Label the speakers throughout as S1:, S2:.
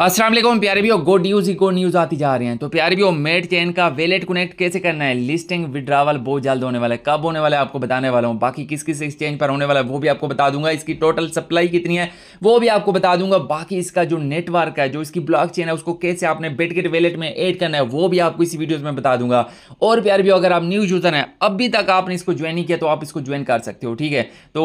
S1: असलम प्यारे भी हो गुड न्यूज़ ही गुड न्यूज़ आती जा रही हैं तो प्यारे भी हो मेट चैन का वेलेट कनेक्ट कैसे करना है लिस्टिंग विड्रावल बहुत जल्द होने वाला है कब होने वाला है आपको बताने वाला हूँ बाकी किस किस एक्सचेंज पर होने वाला है वो भी आपको बता दूंगा इसकी टोटल सप्लाई कितनी है वो भी आपको बता दूंगा बाकी इसका जो नेटवर्क है जो इसकी ब्लॉक चेन है उसको कैसे आपने बेटकेट वेलेट में एड करना है वो भी आपको इसी वीडियोज़ में बता दूंगा और प्यारे भी हो अगर आप न्यू यूज़र हैं अभी तक आपने इसको ज्वाइन नहीं किया तो आप इसको ज्वाइन कर सकते हो ठीक है तो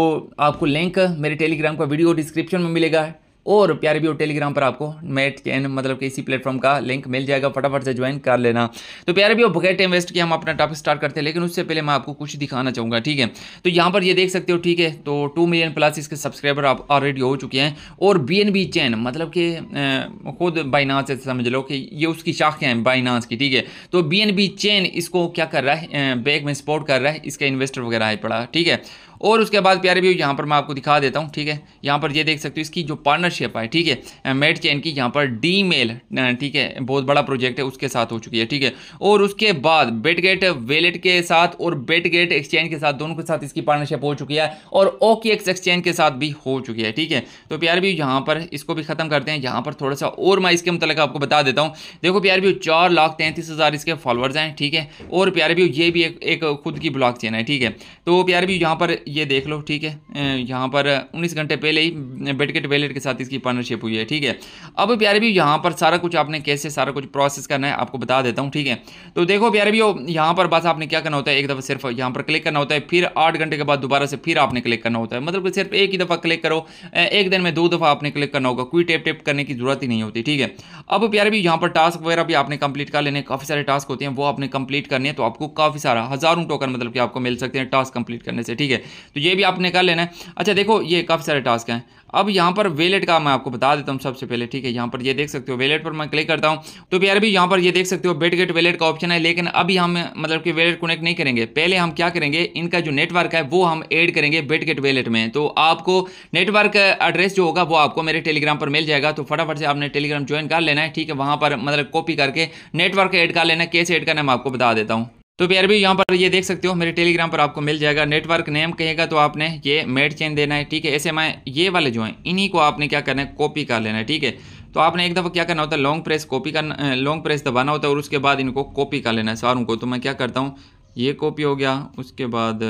S1: आपको लिंक मेरे टेलीग्राम का वीडियो डिस्क्रिप्शन में मिलेगा और प्यारे भी टेलीग्राम पर आपको मेट कैन मतलब कि इसी प्लेटफॉर्म का लिंक मिल जाएगा फटाफट से ज्वाइन कर लेना तो प्यारे भी बगैर टाइम वेस्ट किए हम अपना टॉपिक स्टार्ट करते हैं लेकिन उससे पहले मैं आपको कुछ दिखाना चाहूँगा ठीक है तो यहाँ पर ये देख सकते हो ठीक है तो टू मिलियन प्लस इसके सब्सक्राइबर आप ऑलरेडी हो चुके हैं और बी एन बी चैन मतलब कि खुद बाइनास समझ लो कि ये उसकी शाखें हैं बाइनास की ठीक है तो बी एन बी चैन इसको क्या कर रहा है बैग में सपोर्ट कर रहा है इसका इन्वेस्टर वगैरह है पड़ा ठीक है और उसके बाद प्यारे व्यू यहाँ पर मैं आपको दिखा देता हूँ ठीक है यहाँ पर ये देख सकते हो इसकी जो पार्टनरशिप है ठीक है मेड चैन की यहाँ पर डी मेल ठीक है बहुत बड़ा प्रोजेक्ट है उसके साथ हो चुकी है ठीक है और उसके बाद बेटगेट वेलेट के साथ और बेटगेट एक्सचेंज के साथ दोनों के साथ इसकी पार्टनरशिप हो चुकी है और ओके एक्सचेंज के साथ भी हो चुकी है ठीक है तो प्यार भी यहाँ पर इसको भी खत्म करते हैं यहाँ पर थोड़ा सा और मैं इसके मतलब आपको बता देता हूँ देखो प्यार व्यू चार लाख तैंतीस हज़ार इसके फॉलोअर्स हैं ठीक है और प्यार व्यू ये भी एक, एक खुद की ब्लॉक चेन है ठीक है तो प्यार व्यू यहाँ पर ये देख लो ठीक है यहाँ पर 19 घंटे पहले ही बेडकेट वेलेट के साथ इसकी पार्टनरशिप हुई है ठीक है अब प्यारे भी यहाँ पर सारा कुछ आपने कैसे सारा कुछ प्रोसेस करना है आपको बता देता हूँ ठीक है तो देखो प्यारे भी यहाँ पर बस आपने क्या करना होता है एक दफ़ा सिर्फ यहाँ पर क्लिक करना होता है फिर आठ घंटे के बाद दोबारा से फिर आपने क्लिक करना होता है मतलब सिर्फ एक ही दफ़ा क्लिक करो एक दिन में दो दफ़ा आपने क्लिक करना होगा कोई टेप टेप करने की जरूरत ही नहीं होती ठीक है अब प्यारे भी यहाँ पर टास्क वगैरह भी आपने कंप्लीट कर लेने काफ़ी सारे टास्क होते हैं वो आपने कंप्लीट करने हैं तो आपको काफ़ी सारा हज़ारों टोकन मतलब कि आपको मिल सकते हैं टास्क कंप्लीट करने से ठीक है तो ये भी आपने कर लेना है अच्छा देखो ये काफ़ी सारे टास्क हैं अब यहाँ पर वेलेट का मैं आपको बता देता हूँ सबसे पहले ठीक है यहाँ पर ये देख सकते हो वेलेट पर मैं क्लिक करता हूँ तो यार भी यहाँ पर ये देख सकते हो बेट गेट वेलेट का ऑप्शन है लेकिन अभी हम मतलब कि वेलेट कनेक्ट नहीं करेंगे पहले हम क्या करेंगे इनका जो नेटवर्क है वो हम ऐड करेंगे बेट गेट वेलेट में तो आपको नेटवर्क एड्रेस जो होगा वो आपको मेरे टेलीग्राम पर मिल जाएगा तो फटाफट से आपने टेलीग्राम ज्वाइन कर लेना है ठीक है वहाँ पर मतलब कॉपी करके नेटवर्क ऐड कर लेना है कैसे ऐड करना है मैं आपको बता देता हूँ तो प्यार भी यहाँ पर ये देख सकते हो मेरे टेलीग्राम पर आपको मिल जाएगा नेटवर्क नेम कहेगा तो आपने ये मेड चेन देना है ठीक है ऐसे में ये वाले जो हैं इन्हीं को आपने क्या करना है कॉपी कर लेना है ठीक है तो आपने एक दफ़ा क्या करना होता है लॉन्ग प्रेस कॉपी करना लॉन्ग प्रेस दबाना होता है और उसके बाद इनको कॉपी कर लेना है सारों को तो मैं क्या करता हूँ ये कॉपी हो गया उसके बाद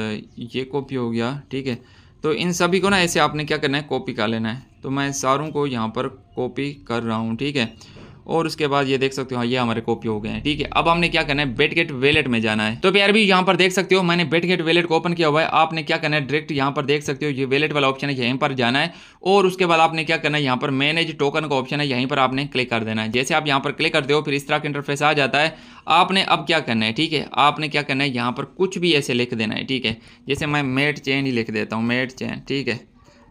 S1: ये कॉपी हो गया ठीक है तो इन सभी को ना ऐसे आपने क्या करना है कॉपी कर लेना है तो मैं सारों को यहाँ पर कॉपी कर रहा हूँ ठीक है और उसके बाद ये देख सकते हो हाँ, ये हमारे कॉपी हो गए हैं ठीक है अब हमने क्या करना है बेटगेट वेलेट में जाना है तो प्यार भी यहाँ पर देख सकते हो मैंने बेटगेट वेलेट को ओपन किया हुआ है आपने क्या करना है डायरेक्ट यहाँ पर देख सकते हो ये वेलेट वाला ऑप्शन है यहीं पर जाना है और उसके बाद आपने क्या करना है यहाँ पर मैनेज टोकन का ऑप्शन है यहीं पर आपने क्लिक कर देना है जैसे आप यहाँ पर क्लिक करते हो फिर इस तरह का इंटरफेस आ जाता है आपने अब क्या करना है ठीक है आपने क्या करना है यहाँ पर कुछ भी ऐसे लिख देना है ठीक है जैसे मैं मेट चेन ही लिख देता हूँ मेट चेन ठीक है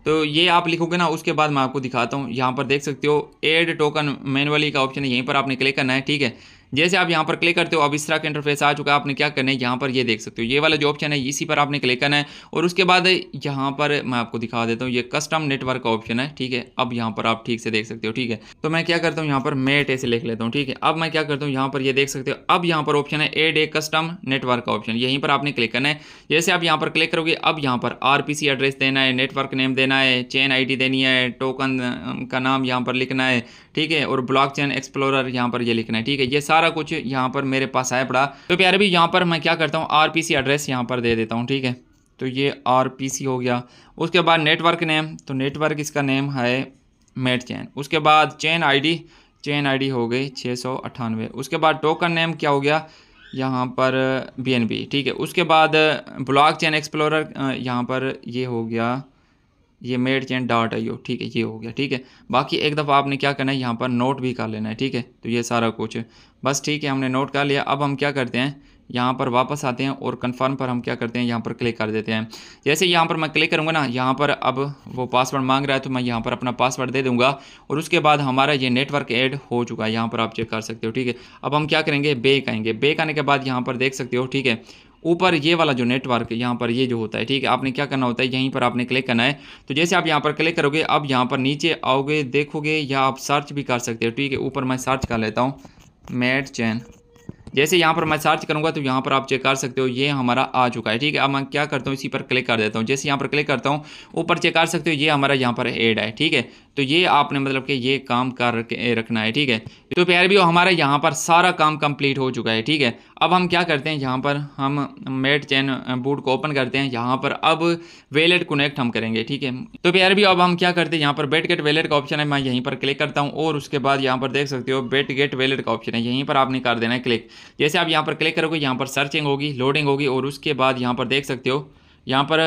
S1: तो ये आप लिखोगे ना उसके बाद मैं आपको दिखाता हूँ यहाँ पर देख सकते हो एड टोकन मैनुअली का ऑप्शन है यहीं पर आपने क्लिक करना है ठीक है जैसे आप यहाँ पर क्लिक करते हो अब इस तरह का इंटरफेस आ चुका है आपने क्या करना है यहाँ पर ये देख सकते हो ये वाला जो ऑप्शन है इसी पर आपने क्लिक करना है और उसके बाद यहाँ पर मैं आपको दिखा देता हूँ ये कस्टम नेटवर्क का ऑप्शन है ठीक है अब यहाँ पर आप ठीक से देख सकते हो ठीक है तो मैं क्या करता हूँ यहाँ पर मेट ऐसे लिख लेता हूँ ठीक है अब मैं क्या करता हूँ यहाँ पर ये देख सकते हो अब यहाँ पर ऑप्शन है एड ए कस्टम नेटवर्क का ऑप्शन यहीं पर आपने क्लिक करना है जैसे आप यहाँ पर क्लिक करोगे अब यहाँ पर आर एड्रेस देना है नेटवर्क नेम देना है चेन आई देनी है टोकन का नाम यहाँ पर लिखना है ठीक है और ब्लॉक चेन एक्सप्लोरर यहाँ पर ये यह लिखना है ठीक है ये सारा कुछ यहाँ पर मेरे पास आया पड़ा तो प्यारे भी यहाँ पर मैं क्या करता हूँ आर एड्रेस यहाँ पर दे देता हूँ ठीक है तो ये आर हो गया उसके बाद नेटवर्क नेम तो नेटवर्क इसका नेम है मेट चैन उसके बाद डी चैन आई डी हो गई छः सौ अट्ठानवे उसके बाद टोकन नेम क्या हो गया यहाँ पर बी ठीक है उसके बाद ब्लॉक चैन एक्सप्लोरर यहाँ पर ये हो गया ये मेड चेन डॉट आई ठीक है ये हो गया ठीक है बाकी एक दफ़ा आपने क्या करना है यहाँ पर नोट भी कर लेना है ठीक है तो ये सारा कुछ बस ठीक है हमने नोट कर लिया अब हम क्या करते हैं यहाँ पर वापस आते हैं और कन्फर्म पर हम क्या करते हैं यहाँ पर क्लिक कर देते हैं जैसे यहाँ पर मैं क्लिक करूँगा ना यहाँ पर अब वो पासवर्ड मांग रहा है तो मैं यहाँ पर अपना पासवर्ड दे दूँगा और उसके बाद हमारा ये नेटवर्क ऐड हो चुका है यहाँ पर आप चेक कर सकते हो ठीक है अब हम क्या करेंगे बेक आएंगे बेक आने के बाद यहाँ पर देख सकते हो ठीक है ऊपर ये वाला जो नेटवर्क यहाँ पर ये जो होता है ठीक है आपने क्या करना होता है यहीं पर आपने क्लिक करना है तो जैसे आप यहाँ पर क्लिक करोगे अब यहाँ पर नीचे आओगे देखोगे या आप सर्च भी कर सकते हो ठीक है ऊपर मैं सर्च कर लेता हूँ मेड चैन जैसे यहाँ पर मैं सर्च करूँगा तो यहाँ पर आप चेक कर सकते हो ये हमारा आ चुका है ठीक है अब मैं क्या करता हूँ इसी पर क्लिक कर देता हूँ जैसे यहाँ पर क्लिक करता हूँ ऊपर चेक कर सकते हो ये हमारा यहाँ पर एड है ठीक है तो ये आपने मतलब कि ये काम कर रखना है ठीक है तो प्यारे भी हमारा यहाँ पर सारा काम कंप्लीट हो चुका है ठीक है अब हम क्या करते हैं यहाँ पर हम मेट चैन बूट को ओपन करते हैं यहाँ पर अब वेलेट कनेक्ट हम करेंगे ठीक है तो प्यार भी अब हम क्या करते हैं यहाँ पर बेट गेट वेलेट का ऑप्शन है मैं यहीं पर क्लिक करता हूँ और उसके बाद यहाँ पर देख सकते हो बेट गेट वेलेट का ऑप्शन है यहीं पर आपने कर देना है क्लिक जैसे आप यहाँ पर क्लिक करोगे यहाँ पर सर्चिंग होगी लोडिंग होगी और उसके बाद यहाँ पर देख सकते हो यहाँ पर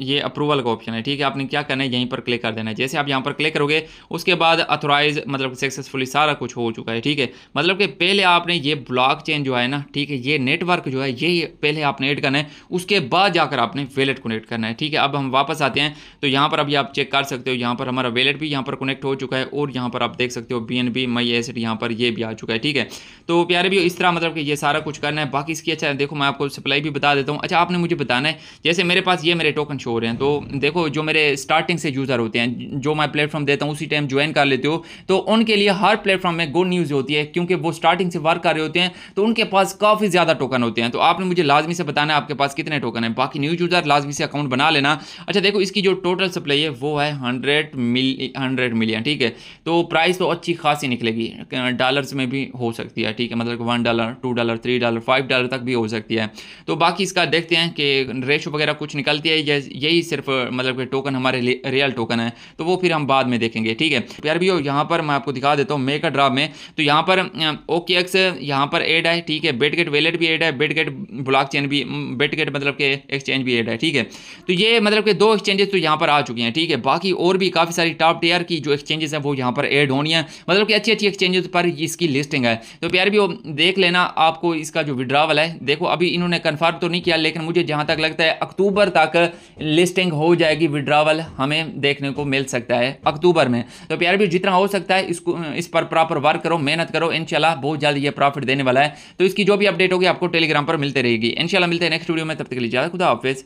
S1: ये अप्रूवल का ऑप्शन है ठीक है आपने क्या करना है यहीं पर क्लिक कर देना है जैसे आप यहाँ पर क्लिक करोगे उसके बाद अथोराइज मतलब सक्सेसफुली सारा कुछ हो चुका है ठीक है मतलब कि पहले आपने ये ब्लॉक चेन जो है ना ठीक है ये नेटवर्क जो है ये पहले आपने एड करना है उसके बाद जाकर आपने वेलेट कनेक्ट करना है ठीक है अब हम वापस आते हैं तो यहाँ पर अभी आप चेक कर सकते हो यहाँ पर हमारा वेलेट भी यहाँ पर कनेक्ट हो चुका है और यहाँ पर आप देख सकते हो B N B my asset यहाँ पर ये भी आ चुका है ठीक है तो प्यारे भी इस तरह मतलब कि ये सारा कुछ करना है बाकी इसकी अच्छा देखो मैं आपको सप्लाई भी बता देता हूँ अच्छा आपने मुझे बताना है जैसे मेरे पास ये मेरे टोकन शो हो रहे हैं तो देखो जो मेरे स्टार्टिंग से यूज़र होते हैं जो मैं प्लेटफॉर्म देता हूँ उसी टाइम ज्वाइन कर लेते हो तो उनके लिए हर प्लेटफॉर्म में गुड न्यूज़ होती है क्योंकि वो स्टार्टिंग से वर्क कर रहे होते हैं तो उनके पास काफ़ी ज़्यादा टोकन होते हैं तो आपने मुझे लाजमी से बताना आपके पास कितने टोकन है बाकी न्यूज यूज़र लाजमी से अकाउंट बना लेना अच्छा देखो इसकी जो टोटल सप्लाई है वो है हंड्रेड मिल हंड्रेड मिलियन ठीक है तो प्राइस तो अच्छी खासी निकलेगी डॉलर्स में भी हो सकती है ठीक है मतलब one dollar two dollar three dollar five dollar तक भी हो सकती है तो बाकी इसका देखते हैं कि रेशो वगैरह कुछ कुछ निकलती है यही सिर्फ मतलब कि टोकन हमारे रियल टोकन है तो वो फिर हम बाद में देखेंगे ठीक है प्यार भी हो यहाँ पर मैं आपको दिखा देता हूँ मेकर ड्राफ में तो यहाँ पर ओके एक्स यहाँ पर एड है ठीक है बेटगेट वेलेट भी एड है बेटगेट ब्लॉक चेन भी बेटगेट मतलब के एक्सचेंज भी एड है ठीक है तो ये मतलब के दो एक्सचेंजेस तो यहाँ पर आ चुके हैं ठीक है बाकी और भी काफ़ी सारी टॉप टेयर की जो एक्सचेंजेस हैं वो यहाँ पर एड होनी है मतलब कि अच्छी अच्छी एक्सचेंजेस पर इसकी लिस्टिंग है तो प्यार भी देख लेना आपको इसका जो विड्रावल है देखो अभी इन्होंने कन्फर्म तो नहीं किया लेकिन मुझे जहाँ तक लगता है अक्टूबर अक्टूबर तक लिस्टिंग हो जाएगी विड्रावल हमें देखने को मिल सकता है अक्टूबर में तो प्यार भी जितना हो सकता है इसको इस पर प्रॉपर वर्क करो मेहनत करो इनशाला बहुत जल्द ये प्रॉफिट देने वाला है तो इसकी जो भी अपडेट होगी आपको टेलीग्राम पर मिलते रहेगी इनशाला मिलते हैं नेक्स्ट वीडियो में तब तक लीजिए खुदा ऑफिस